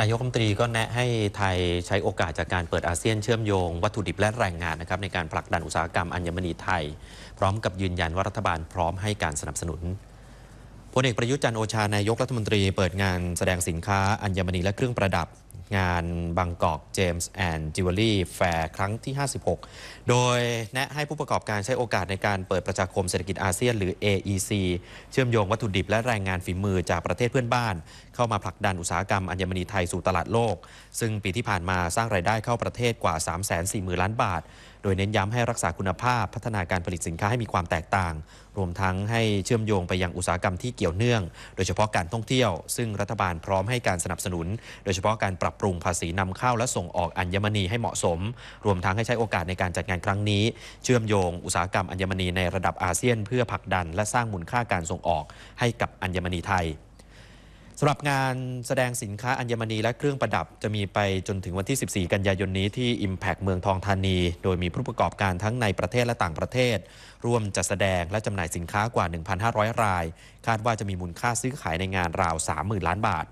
นายกรัฐมนตรีก็แนะให้ไทยใช้โอกาสจากการเปิดอาเซียนเชื่อมโยงวัตถุดิบและแรงงานนะครับในการผลักดันอุตสาหกรรมอัญมณีไทยพร้อมกับยืนยันว่ารัฐบาลพร้อมให้การสนับสนุนพลเอกประยุทธ์จันโอชา นายกรัฐมนตรีเปิดงานแสดงสินค้า อัญมณีและเครื่องประดับงานบางกอกเจมส์แอนด์จิวเวลรี่แฟร์ครั้งที่ 56 โดยแนะให้ผู้ประกอบการใช้โอกาสในการเปิดประชาคมเศรษฐกิจอาเซียนหรือ AEC เชื่อมโยงวัตถุดิบและแรงงานฝีมือจากประเทศเพื่อนบ้าน เข้ามาผลักดันอุตสาหกรรมอัญมณีไทยสู่ตลาดโลก ซึ่งปีที่ผ่านมาสร้างรายได้เข้าประเทศกว่า 340,000ล้านบาทโดยเน้นย้ำให้รักษาคุณภาพพัฒนาการผลิตสินค้าให้มีความแตกต่างรวมทั้งให้เชื่อมโยงไปยังอุตสาหกรรมที่เกี่ยวเนื่อง โดยเฉพาะการท่องเที่ยวซึ่งรัฐบาลพร้อมให้การสนับสนุน โดยเฉพาะการปรับปรุงภาษีนำเข้าและส่งออกอัญมณีให้เหมาะสม รวมทั้งให้ใช้โอกาสในการจัดงานครั้งนี้ เชื่อมโยงอุตสาหกรรมอัญมณีในระดับอาเซียน เพื่อผลักดันและสร้างมูลค่าการส่งออกให้กับอัญมณีไทยำหรับงานแสดงสินค้าอัญมณีและเครื่องประดับจะมีไปจนถึงวันที่ 14 กันยายนนี้ที่ Impact เมืองทองธานี โดยมีผู้ประกอบการทั้งในประเทศและต่างประเทศร่วมจัดแสดงและจำหน่ายสินค้ากว่า 1,500 ราย คาดว่าจะมีมูลค่าซื้อขายในงานราว 30,000ล้านบาท